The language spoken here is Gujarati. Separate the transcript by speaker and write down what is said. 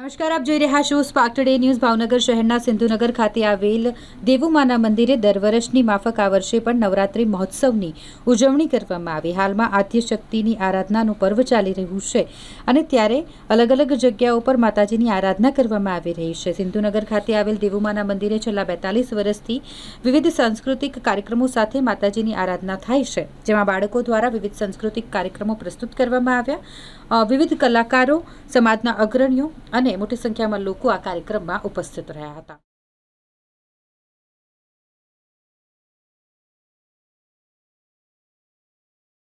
Speaker 1: નમસ્કાર આપ જોઈ રહ્યા છો સ્પાર્ક ટુડે ન્યૂઝ ભાવનગર શહેરના સિંધુનગર ખાતે આવેલ દેવુમાના મંદિરે દર વર્ષની માફક આ વર્ષે પણ નવરાત્રિ મહોત્સવની ઉજવણી કરવામાં આવી હાલમાં આદ્યશક્તિની આરાધનાનું પર્વ ચાલી રહ્યું છે અને ત્યારે અલગ અલગ જગ્યાઓ પર માતાજીની આરાધના કરવામાં આવી રહી છે સિંધુનગર ખાતે આવેલ દેવુમાના મંદિરે છેલ્લા બેતાલીસ વર્ષથી વિવિધ સાંસ્કૃતિક કાર્યક્રમો સાથે માતાજીની આરાધના થાય છે જેમાં બાળકો દ્વારા વિવિધ સાંસ્કૃતિક કાર્યક્રમો પ્રસ્તુત કરવામાં આવ્યા વિવિધ કલાકારો સમાજના અગ્રણીઓ અને અને મોટી સંખ્યામાં લોકો આ કાર્યક્રમમાં ઉપસ્થિત રહ્યા હતા